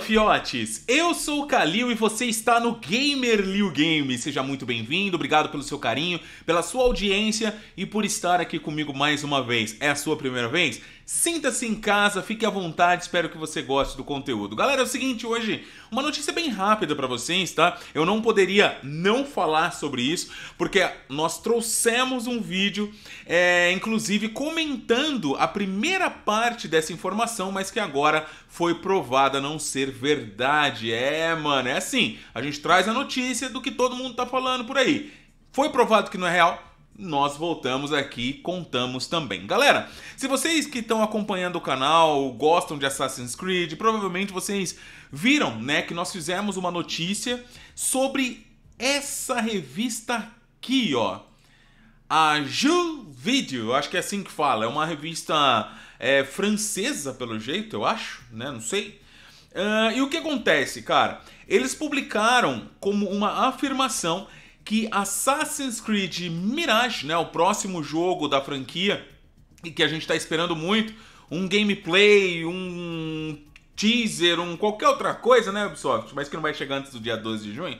fiotes! eu sou o Kalil e você está no Gamer Liu Game. Seja muito bem-vindo, obrigado pelo seu carinho, pela sua audiência e por estar aqui comigo mais uma vez. É a sua primeira vez? Sinta-se em casa, fique à vontade, espero que você goste do conteúdo. Galera, é o seguinte, hoje uma notícia bem rápida para vocês, tá? Eu não poderia não falar sobre isso, porque nós trouxemos um vídeo, é, inclusive comentando a primeira parte dessa informação, mas que agora foi provada não ser verdade. É, mano, é assim, a gente traz a notícia do que todo mundo tá falando por aí. Foi provado que não é real, nós voltamos aqui contamos também. Galera, se vocês que estão acompanhando o canal gostam de Assassin's Creed, provavelmente vocês viram, né, que nós fizemos uma notícia sobre essa revista aqui, ó. A Ju Video, acho que é assim que fala, é uma revista é, francesa, pelo jeito, eu acho, né? Não sei. Uh, e o que acontece, cara? Eles publicaram como uma afirmação que Assassin's Creed Mirage, né, o próximo jogo da franquia e que a gente está esperando muito, um gameplay, um teaser, um qualquer outra coisa, né, Ubisoft, mas que não vai chegar antes do dia 12 de junho.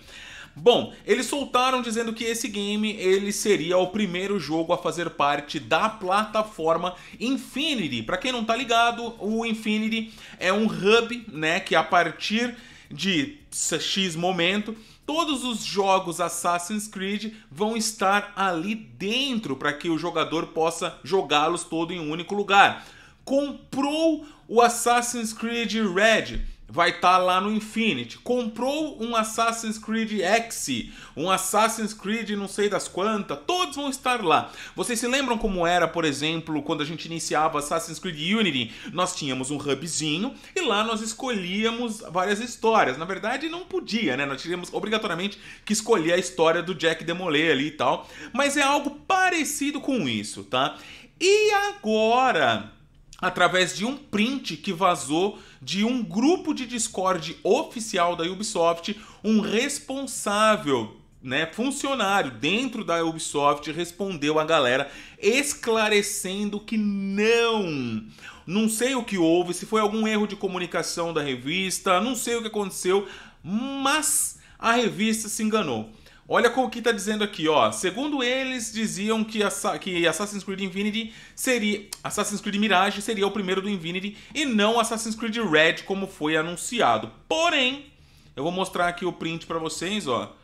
Bom, eles soltaram dizendo que esse game ele seria o primeiro jogo a fazer parte da plataforma Infinity. Para quem não tá ligado, o Infinity é um hub, né, que a partir de X momento todos os jogos Assassin's Creed vão estar ali dentro para que o jogador possa jogá-los todo em um único lugar. Comprou o Assassin's Creed Red vai estar tá lá no Infinity. Comprou um Assassin's Creed X, um Assassin's Creed não sei das quantas, todos vão estar lá. Vocês se lembram como era, por exemplo, quando a gente iniciava Assassin's Creed Unity? Nós tínhamos um hubzinho e lá nós escolhíamos várias histórias. Na verdade, não podia, né? Nós tínhamos obrigatoriamente que escolher a história do Jack Demolay ali e tal. Mas é algo parecido com isso, tá? E agora através de um print que vazou de um grupo de Discord oficial da Ubisoft, um responsável né, funcionário dentro da Ubisoft respondeu a galera esclarecendo que não. Não sei o que houve, se foi algum erro de comunicação da revista, não sei o que aconteceu, mas a revista se enganou. Olha o que está dizendo aqui, ó. Segundo eles, diziam que, assa que Assassin's Creed Infinity seria. Assassin's Creed Mirage seria o primeiro do Infinity e não Assassin's Creed Red, como foi anunciado. Porém, eu vou mostrar aqui o print para vocês, ó.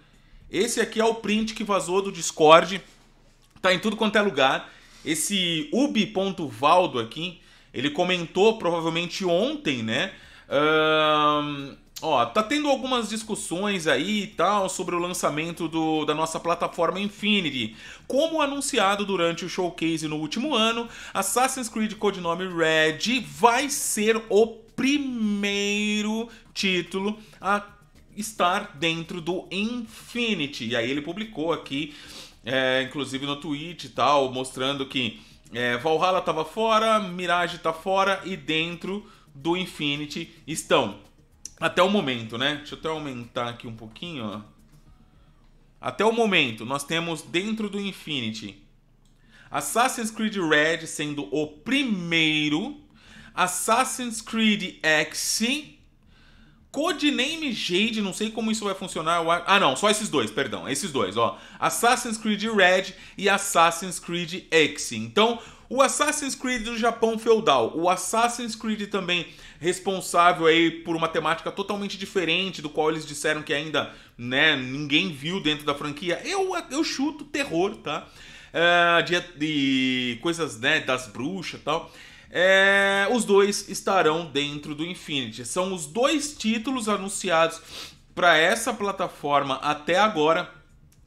Esse aqui é o print que vazou do Discord. Tá em tudo quanto é lugar. Esse ub.valdo aqui, ele comentou provavelmente ontem, né? Um, Ó, tá tendo algumas discussões aí e tal sobre o lançamento do, da nossa plataforma Infinity. Como anunciado durante o showcase no último ano, Assassin's Creed Codinome Red vai ser o primeiro título a estar dentro do Infinity. E aí ele publicou aqui, é, inclusive no tweet e tal, mostrando que é, Valhalla tava fora, Mirage tá fora e dentro do Infinity estão até o momento, né? Deixa eu até aumentar aqui um pouquinho, ó. Até o momento, nós temos dentro do Infinity Assassin's Creed Red sendo o primeiro, Assassin's Creed X, Codename Jade, não sei como isso vai funcionar. Ah, não, só esses dois, perdão, esses dois, ó. Assassin's Creed Red e Assassin's Creed X. Então, o Assassin's Creed do Japão feudal, o Assassin's Creed também responsável aí por uma temática totalmente diferente do qual eles disseram que ainda, né, ninguém viu dentro da franquia. Eu, eu chuto terror, tá? É, de, de, coisas, né, das bruxas e tal. É, os dois estarão dentro do Infinity. São os dois títulos anunciados para essa plataforma até agora.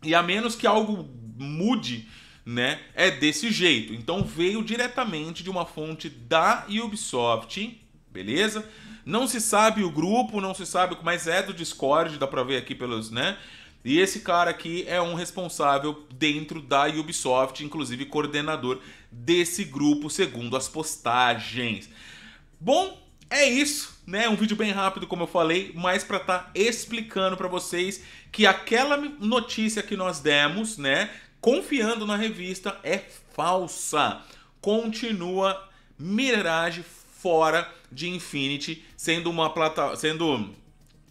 E a menos que algo mude, né? É desse jeito. Então veio diretamente de uma fonte da Ubisoft beleza? Não se sabe o grupo, não se sabe, mas é do Discord, dá pra ver aqui pelos, né? E esse cara aqui é um responsável dentro da Ubisoft, inclusive coordenador desse grupo, segundo as postagens. Bom, é isso, né? Um vídeo bem rápido, como eu falei, mas para estar tá explicando para vocês que aquela notícia que nós demos, né, confiando na revista, é falsa. Continua mirage fora de Infinity, sendo uma plata, sendo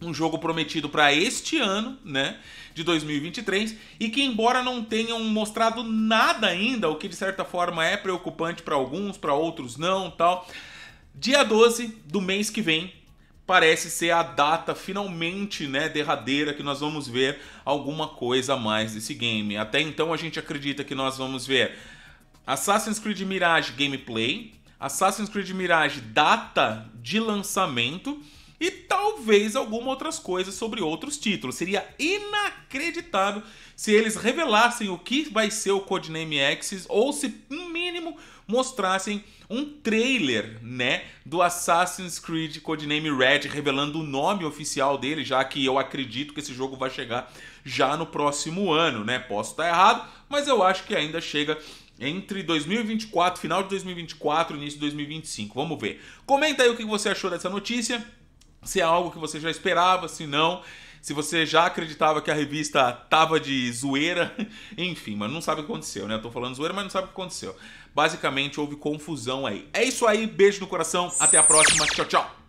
um jogo prometido para este ano, né, de 2023, e que embora não tenham mostrado nada ainda, o que de certa forma é preocupante para alguns, para outros não, tal. Dia 12 do mês que vem parece ser a data finalmente, né, derradeira que nós vamos ver alguma coisa a mais desse game. Até então a gente acredita que nós vamos ver Assassin's Creed Mirage gameplay, Assassin's Creed Mirage, data de lançamento e talvez algumas outras coisas sobre outros títulos. Seria inacreditável se eles revelassem o que vai ser o Codename Axis ou se, no mínimo, mostrassem um trailer, né, do Assassin's Creed Codename Red, revelando o nome oficial dele, já que eu acredito que esse jogo vai chegar já no próximo ano, né? Posso estar errado, mas eu acho que ainda chega entre 2024, final de 2024 início de 2025. Vamos ver. Comenta aí o que você achou dessa notícia. Se é algo que você já esperava, se não, se você já acreditava que a revista tava de zoeira, enfim, mas não sabe o que aconteceu, né? Eu tô falando zoeira, mas não sabe o que aconteceu. Basicamente houve confusão aí. É isso aí, beijo no coração, até a próxima, tchau, tchau.